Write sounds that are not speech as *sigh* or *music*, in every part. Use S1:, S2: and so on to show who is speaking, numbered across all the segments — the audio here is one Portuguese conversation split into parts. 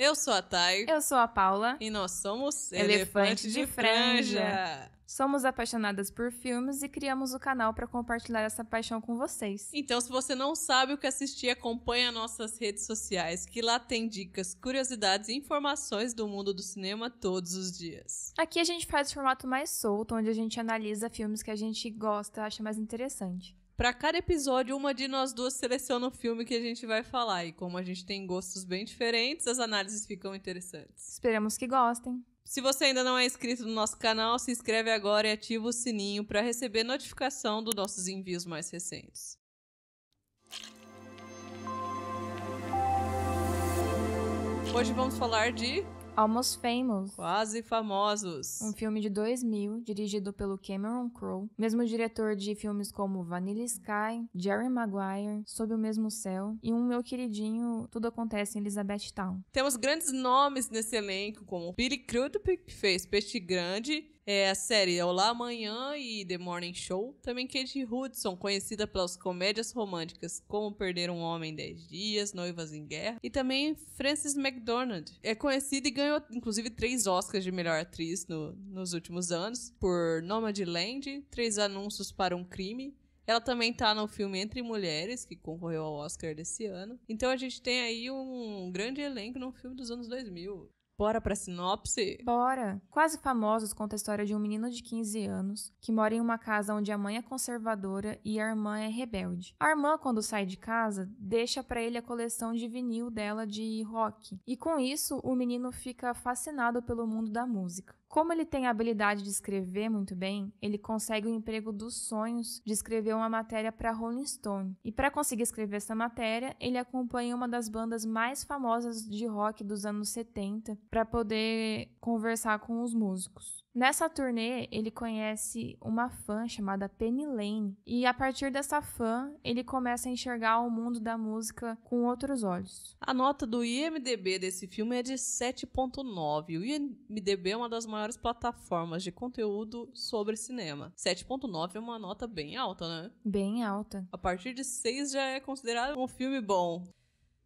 S1: Eu sou a Thay. Eu sou a Paula. E nós somos Elefante, Elefante de, de franja. franja.
S2: Somos apaixonadas por filmes e criamos o canal para compartilhar essa paixão com vocês.
S1: Então, se você não sabe o que assistir, acompanha nossas redes sociais, que lá tem dicas, curiosidades e informações do mundo do cinema todos os dias.
S2: Aqui a gente faz o formato mais solto, onde a gente analisa filmes que a gente gosta, acha mais interessante.
S1: Para cada episódio, uma de nós duas seleciona o filme que a gente vai falar. E como a gente tem gostos bem diferentes, as análises ficam interessantes.
S2: Esperamos que gostem.
S1: Se você ainda não é inscrito no nosso canal, se inscreve agora e ativa o sininho para receber notificação dos nossos envios mais recentes. Hoje vamos falar de Almost Famous. Quase Famosos. Um
S2: filme de 2000, dirigido pelo Cameron Crowe, mesmo diretor de filmes como Vanilla Sky, Jerry Maguire, Sob o Mesmo Céu e um meu queridinho Tudo Acontece em Elizabeth Town.
S1: Temos grandes nomes nesse elenco, como Billy Crudup, que fez Peixe Grande, é a série é Olá Amanhã e The Morning Show. Também Kate é Hudson, conhecida pelas comédias românticas Como Perder um Homem em 10 Dias, Noivas em Guerra. E também Frances McDonald. É conhecida e ganhou, inclusive, três Oscars de melhor atriz no, nos últimos anos. Por Nomadland, Três Anúncios para um Crime, ela também tá no filme Entre Mulheres, que concorreu ao Oscar desse ano. Então a gente tem aí um grande elenco num filme dos anos 2000. Bora pra sinopse?
S2: Bora! Quase Famosos conta a história de um menino de 15 anos que mora em uma casa onde a mãe é conservadora e a irmã é rebelde. A irmã, quando sai de casa, deixa para ele a coleção de vinil dela de rock. E com isso, o menino fica fascinado pelo mundo da música. Como ele tem a habilidade de escrever muito bem, ele consegue o emprego dos sonhos de escrever uma matéria para Rolling Stone. E para conseguir escrever essa matéria, ele acompanha uma das bandas mais famosas de rock dos anos 70 para poder conversar com os músicos. Nessa turnê, ele conhece uma fã chamada Penny Lane, e a partir dessa fã, ele começa a enxergar o mundo da música com outros olhos.
S1: A nota do IMDb desse filme é de 7.9. O IMDb é uma das maiores plataformas de conteúdo sobre cinema. 7.9 é uma nota bem alta, né?
S2: Bem alta.
S1: A partir de 6 já é considerado um filme bom.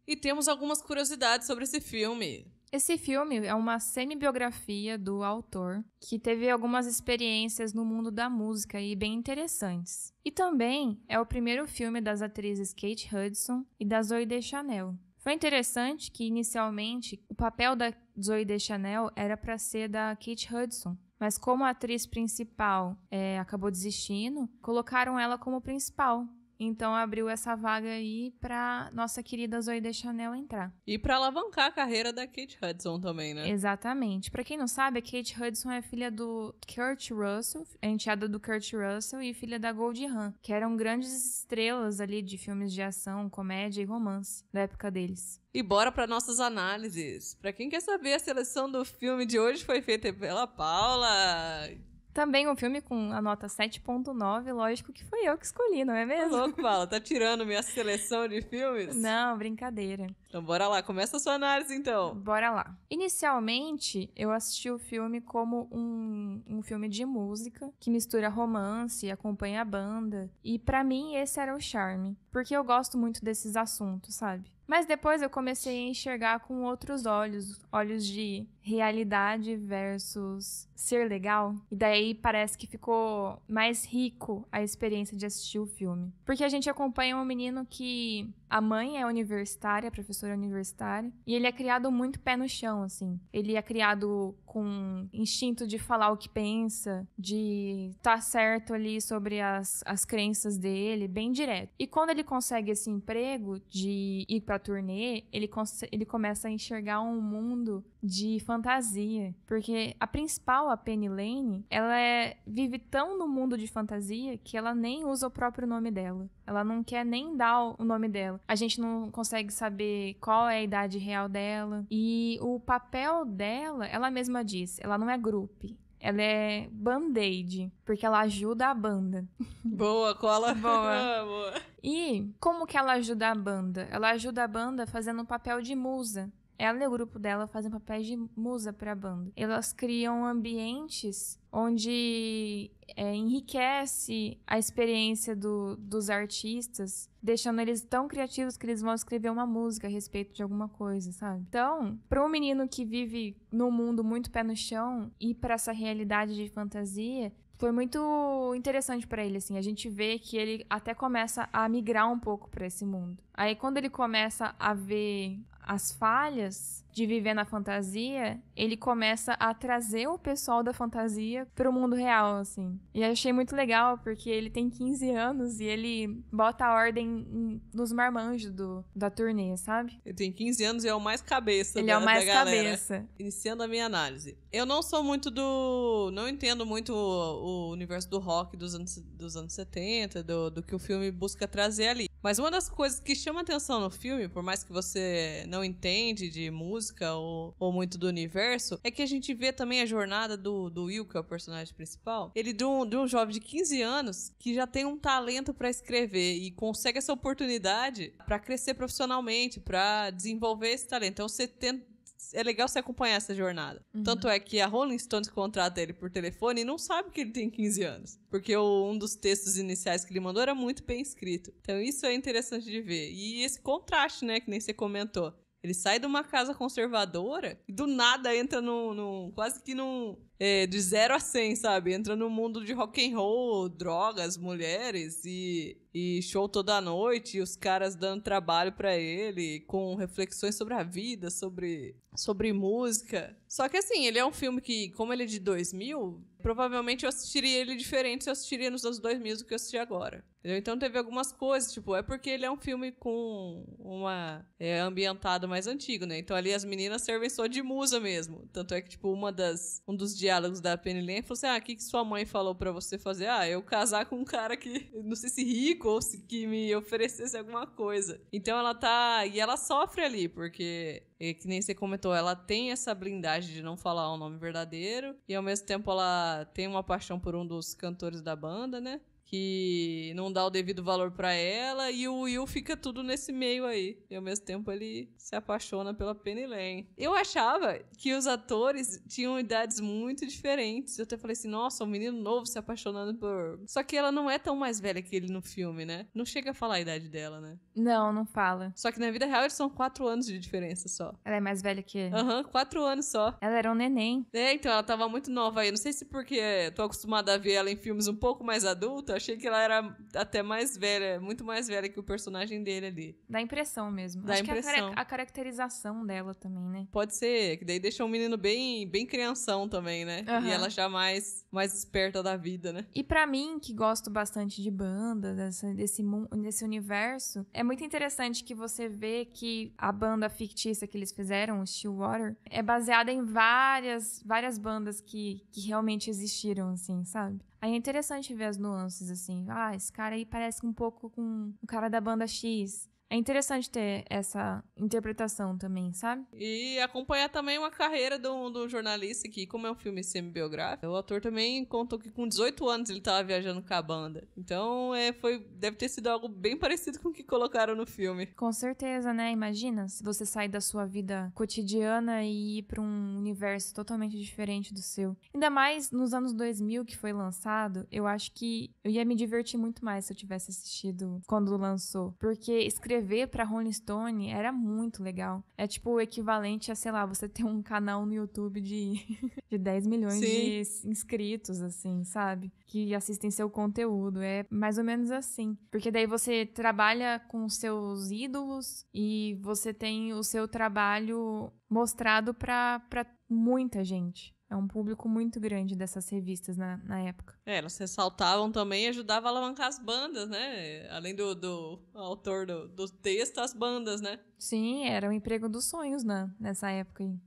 S1: E temos algumas curiosidades sobre esse filme.
S2: Esse filme é uma semi-biografia do autor que teve algumas experiências no mundo da música e bem interessantes. E também é o primeiro filme das atrizes Kate Hudson e da Zoe Deschanel. Foi interessante que inicialmente o papel da Zoe Deschanel era para ser da Kate Hudson, mas como a atriz principal é, acabou desistindo, colocaram ela como principal. Então abriu essa vaga aí para nossa querida Zoe Chanel entrar.
S1: E para alavancar a carreira da Kate Hudson também, né?
S2: Exatamente. Para quem não sabe, a Kate Hudson é filha do Kurt Russell, é enteada do Kurt Russell e filha da Goldie Hawn, que eram grandes estrelas ali de filmes de ação, comédia e romance da época deles.
S1: E bora para nossas análises. Para quem quer saber, a seleção do filme de hoje foi feita pela Paula.
S2: Também um filme com a nota 7.9, lógico que foi eu que escolhi, não é mesmo? Tá louco,
S1: Paula, *laughs* tá tirando minha seleção de filmes?
S2: Não, brincadeira.
S1: Então bora lá, começa a sua análise então.
S2: Bora lá. Inicialmente, eu assisti o filme como um, um filme de música, que mistura romance, acompanha a banda, e para mim esse era o charme, porque eu gosto muito desses assuntos, sabe? Mas depois eu comecei a enxergar com outros olhos, olhos de realidade versus ser legal. E daí parece que ficou mais rico a experiência de assistir o filme. Porque a gente acompanha um menino que a mãe é universitária, professora universitária, e ele é criado muito pé no chão, assim. Ele é criado com instinto de falar o que pensa, de estar tá certo ali sobre as, as crenças dele, bem direto. E quando ele consegue esse emprego de ir pra turnê, ele, ele começa a enxergar um mundo de fantasia, porque a principal, a Penny Lane, ela é, vive tão no mundo de fantasia que ela nem usa o próprio nome dela. Ela não quer nem dar o nome dela. A gente não consegue saber qual é a idade real dela e o papel dela, ela mesma diz, ela não é grupo, ela é band-aid, porque ela ajuda a banda. *laughs* Boa,
S1: cola. Boa. *laughs* Ah, boa.
S2: E como que ela ajuda a banda? Ela ajuda a banda fazendo um papel de musa. Ela e o grupo dela fazem papéis de musa para a banda. Elas criam ambientes onde é, enriquece a experiência do, dos artistas, deixando eles tão criativos que eles vão escrever uma música a respeito de alguma coisa, sabe? Então, para um menino que vive num mundo muito pé no chão e para essa realidade de fantasia, foi muito interessante para ele assim. A gente vê que ele até começa a migrar um pouco para esse mundo. Aí quando ele começa a ver as falhas de viver na fantasia, ele começa a trazer o pessoal da fantasia pro mundo real, assim. E achei muito legal, porque ele tem 15 anos e ele bota a ordem nos marmanjos do, da turnê, sabe?
S1: Ele tem 15 anos e é o mais cabeça ele da, é o mais cabeça. Iniciando a minha análise. Eu não sou muito do... Não entendo muito o, o universo do rock dos anos, dos anos 70, do, do que o filme busca trazer ali. Mas uma das coisas que chama atenção no filme, por mais que você não entende de música, música ou, ou muito do universo, é que a gente vê também a jornada do, do Will, que é o personagem principal. Ele de um, de um jovem de 15 anos que já tem um talento para escrever e consegue essa oportunidade para crescer profissionalmente, para desenvolver esse talento. Então você tenta é legal você acompanhar essa jornada. Uhum. Tanto é que a Rolling Stones contrata ele por telefone e não sabe que ele tem 15 anos. Porque o, um dos textos iniciais que ele mandou era muito bem escrito. Então isso é interessante de ver. E esse contraste, né, que nem você comentou. Ele sai de uma casa conservadora e do nada entra num. quase que num é, de 0 a 100, sabe? Entra no mundo de rock and roll, drogas, mulheres e, e show toda noite, e os caras dando trabalho para ele, com reflexões sobre a vida, sobre, sobre música. Só que assim, ele é um filme que, como ele é de 2000, provavelmente eu assistiria ele diferente se eu assistiria nos anos 2000 do que eu assisti agora. Então teve algumas coisas, tipo, é porque ele é um filme com uma é, ambientado mais antigo, né? Então ali as meninas servem só de musa mesmo. Tanto é que, tipo, uma das um dos diálogos da Penny Lane, falou assim: ah, o que, que sua mãe falou para você fazer? Ah, eu casar com um cara que, não sei se rico ou se que me oferecesse alguma coisa. Então ela tá. E ela sofre ali, porque e é, que nem você comentou, ela tem essa blindagem de não falar o nome verdadeiro e ao mesmo tempo ela tem uma paixão por um dos cantores da banda, né? que não dá o devido valor para ela e o Will fica tudo nesse meio aí. E ao mesmo tempo ele se apaixona pela Penny Lane. Eu achava que os atores tinham idades muito diferentes. Eu até falei assim, nossa, um menino novo se apaixonando por... Só que ela não é tão mais velha que ele no filme, né? Não chega a falar a idade dela, né? Não, não fala. Só que na vida real eles são quatro anos de diferença só. Ela é mais velha que ele? Aham, uhum, quatro anos só. Ela era um neném. É, então ela tava muito nova aí. Não sei se porque tô acostumada a ver ela em filmes um pouco mais adulta, achei que ela era até mais velha, muito mais velha que o personagem dele ali.
S2: Dá impressão mesmo. Dá Acho impressão. que é a, car a, caracterização dela também, né?
S1: Pode ser, que daí deixa um menino bem, bem crianção também, né? Uhum. E ela já mais, mais esperta da vida, né?
S2: E para mim, que gosto bastante de banda, dessa, desse, desse universo, é muito interessante que você vê que a banda fictícia que eles fizeram, o Stillwater, é baseada em várias, várias bandas que, que realmente existiram, assim, sabe? Aí é interessante ver as nuances, assim. Ah, esse cara aí parece um pouco com o cara da banda X. É interessante ter essa interpretação também, sabe?
S1: E acompanhar também uma carreira do, do jornalista que, como é um filme semi-biográfico, o ator também contou que com 18 anos ele estava viajando com a banda. Então, é, foi, deve ter sido algo bem parecido com o que colocaram no filme.
S2: Com certeza, né? Imagina se você sai da sua vida cotidiana e ir para um universo totalmente diferente do seu. Ainda mais nos anos 2000 que foi lançado, eu acho que eu ia me divertir muito mais se eu tivesse assistido quando lançou. Porque escrever escrever para Rolling Stone era muito legal. É tipo o equivalente a, sei lá, você ter um canal no YouTube de, *laughs* de 10 milhões Sim. de inscritos, assim, sabe? Que assistem seu conteúdo. É mais ou menos assim. Porque daí você trabalha com seus ídolos e você tem o seu trabalho mostrado para muita gente. É um público muito grande dessas revistas na, na
S1: época. É, elas ressaltavam também e ajudavam a alavancar as bandas, né? Além do, do autor do, do texto, as bandas, né?
S2: Sim, era o emprego dos sonhos né? nessa época aí.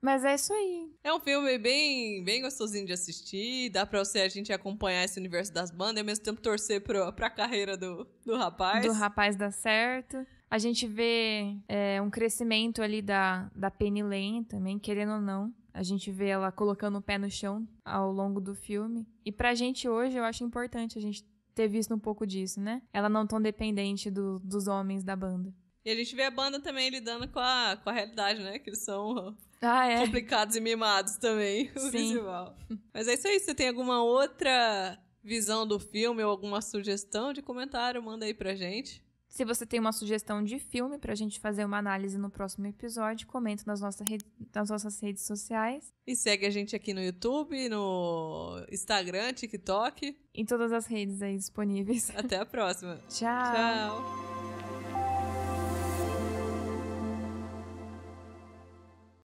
S2: Mas é isso aí.
S1: É um filme bem, bem gostosinho de assistir. Dá pra você, a gente acompanhar esse universo das bandas e ao mesmo tempo torcer pro, pra carreira do, do rapaz. Do rapaz
S2: dar certo. A gente vê é, um crescimento ali da, da Penny Lane também, querendo ou não a gente vê ela colocando o pé no chão ao longo do filme. E pra gente hoje, eu acho importante a gente ter visto um pouco disso, né? Ela não tão dependente do, dos homens da banda.
S1: E a gente vê a banda também lidando com a, com a realidade, né? Que eles são ah, é. complicados e mimados também, *laughs* o Sim. festival. Mas é isso aí. Você tem alguma outra visão do filme ou alguma sugestão de comentário, manda aí pra gente.
S2: Se você tem uma sugestão de filme para a gente fazer uma análise no próximo episódio, comenta nas, nossas redes, nas nossas redes sociais.
S1: E segue a gente aqui no YouTube, no Instagram, TikTok. Em todas as redes aí disponíveis. Até a próxima. *laughs* Tchau. Tchau.